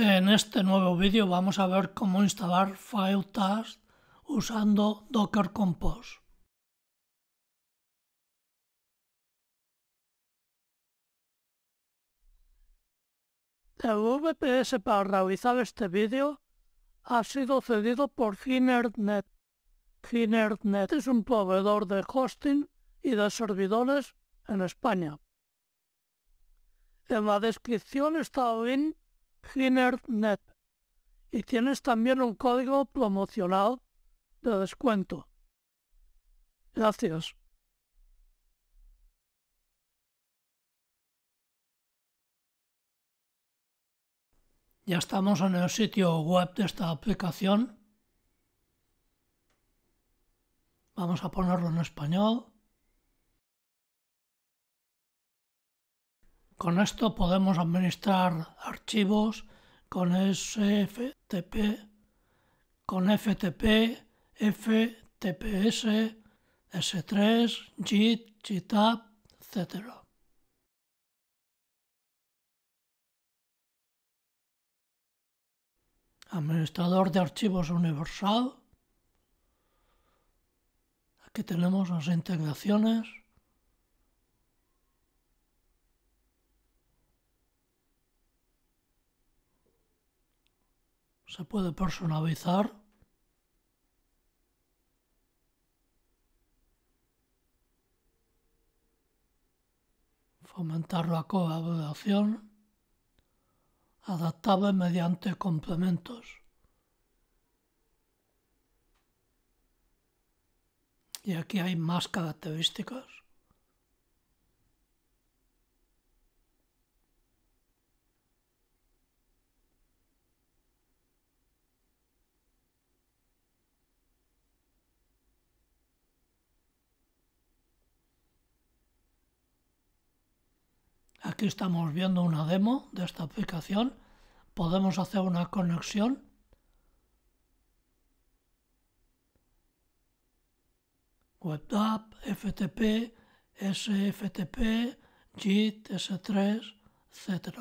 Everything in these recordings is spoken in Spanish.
En este nuevo vídeo vamos a ver cómo instalar FileTask usando Docker Compose. El VPS para realizar este vídeo ha sido cedido por Ginernet. Ginernet es un proveedor de hosting y de servidores en España. En la descripción está el link GinerNet y tienes también un código promocional de descuento. Gracias. Ya estamos en el sitio web de esta aplicación. Vamos a ponerlo en español. Con esto podemos administrar archivos con SFTP, con FTP, FTPS, S3, JIT, GitHub, etc. Administrador de archivos universal. Aquí tenemos las integraciones. se puede personalizar. Fomentar la colaboración. Adaptable mediante complementos. Y aquí hay más características. Aquí estamos viendo una demo de esta aplicación. Podemos hacer una conexión. WebDAV, FTP, SFTP, JIT, S3, etc.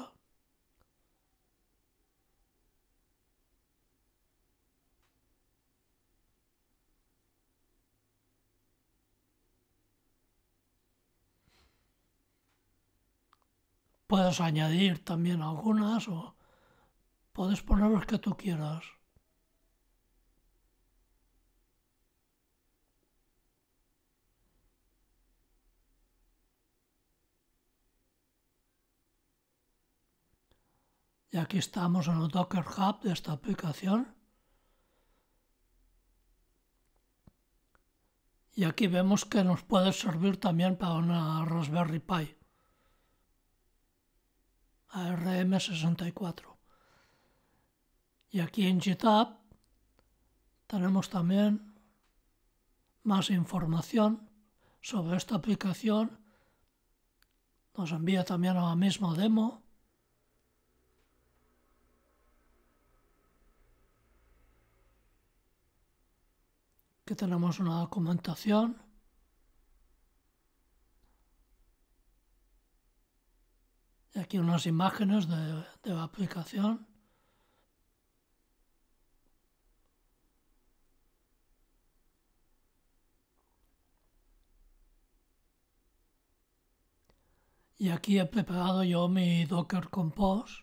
Puedes añadir también algunas o puedes poner las que tú quieras. Y aquí estamos en el Docker Hub de esta aplicación. Y aquí vemos que nos puede servir también para una Raspberry Pi. RM64. Y aquí en GitHub tenemos también más información sobre esta aplicación. Nos envía también a la misma demo. que tenemos una documentación aquí unas imágenes de, la aplicación. Y aquí he preparado yo mi Docker Compose.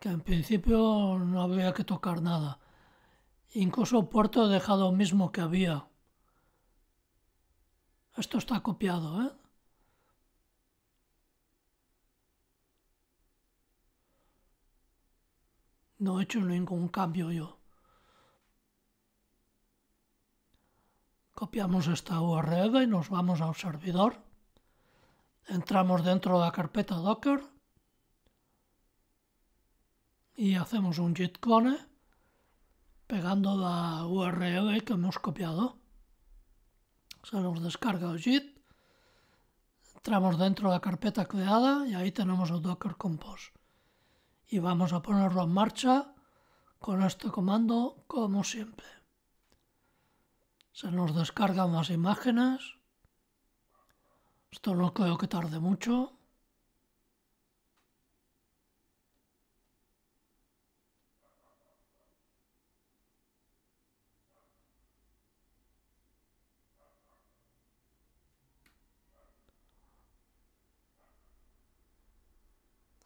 Que en principio no habría que tocar nada. Incluso puerto he dejado lo mismo que había. Esto está copiado, ¿eh? No he hecho ningún cambio yo. Copiamos esta URL y nos vamos al servidor. Entramos dentro de la carpeta Docker y hacemos un git clone pegando la URL que hemos copiado. Se nos descarga el JIT. Entramos dentro de la carpeta creada y ahí tenemos el Docker Compose. Y vamos a ponerlo en marcha con este comando como siempre. Se nos descargan las imágenes. Esto no creo que tarde mucho.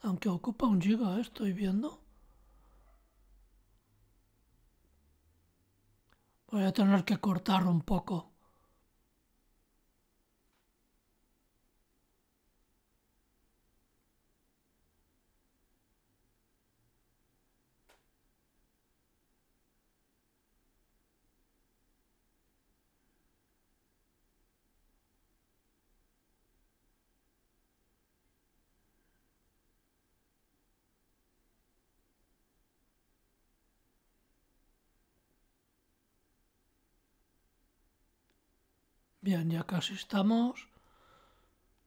aunque ocupa un giga, ¿eh? estoy viendo. Voy a tener que cortar un poco. Bien, ya casi estamos.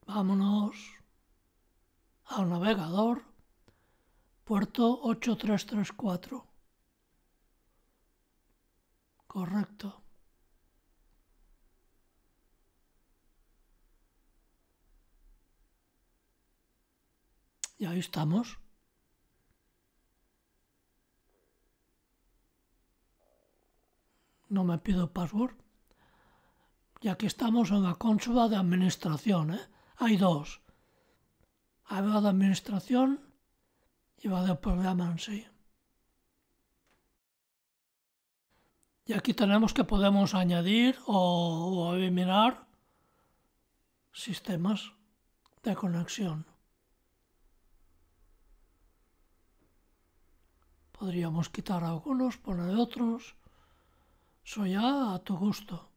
Vámonos al navegador, puerto 8334. Correcto. Y ahí estamos. No me pido password ya aquí estamos en la cónsula de Administración, ¿eh? Hay dos. Hay de Administración y va de programa en sí. Y aquí tenemos que podemos añadir o, eliminar sistemas de conexión. Podríamos quitar algunos, poner otros. Eso ya a tu gusto.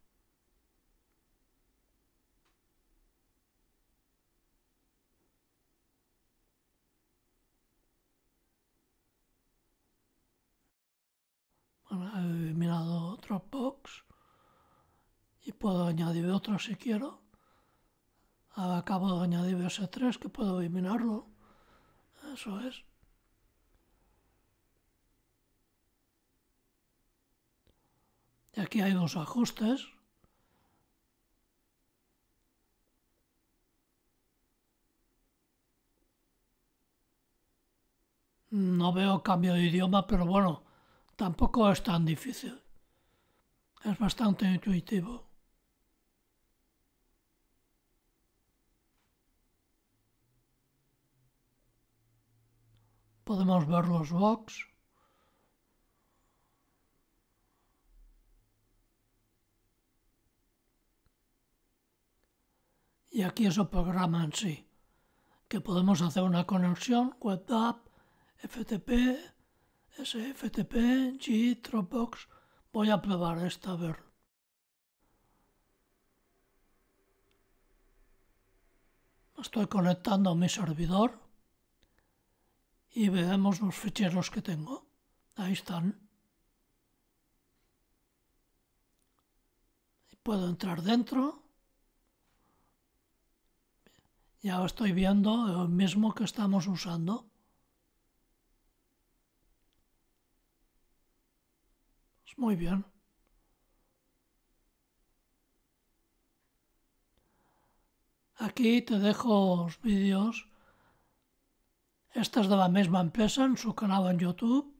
puedo añadir otro si quiero. Acabo de añadir ese 3 que puedo eliminarlo. Eso es. Y aquí hay dos ajustes. No veo cambio de idioma, pero bueno, tampoco es tan difícil. Es bastante intuitivo. Podemos ver los box. Y aquí es el programa en sí, que podemos hacer una conexión web FTP, SFTP, G, Dropbox. Voy a probar esta a ver. Estoy conectando a mi servidor y veamos los ficheros que tengo. Ahí están. Puedo entrar dentro. Ya estoy viendo el mismo que estamos usando. muy bien. Aquí te dejo los vídeos esta es de la misma empresa en su canal en YouTube.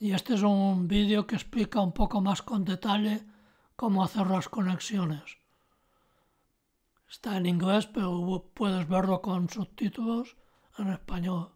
Y este es un vídeo que explica un poco más con detalle cómo hacer las conexiones. Está en inglés, pero puedes verlo con subtítulos en español.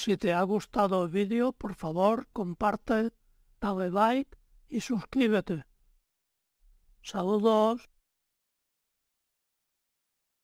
Si te ha gustado el vídeo, por favor, comparte, dale like y suscríbete. Saludos.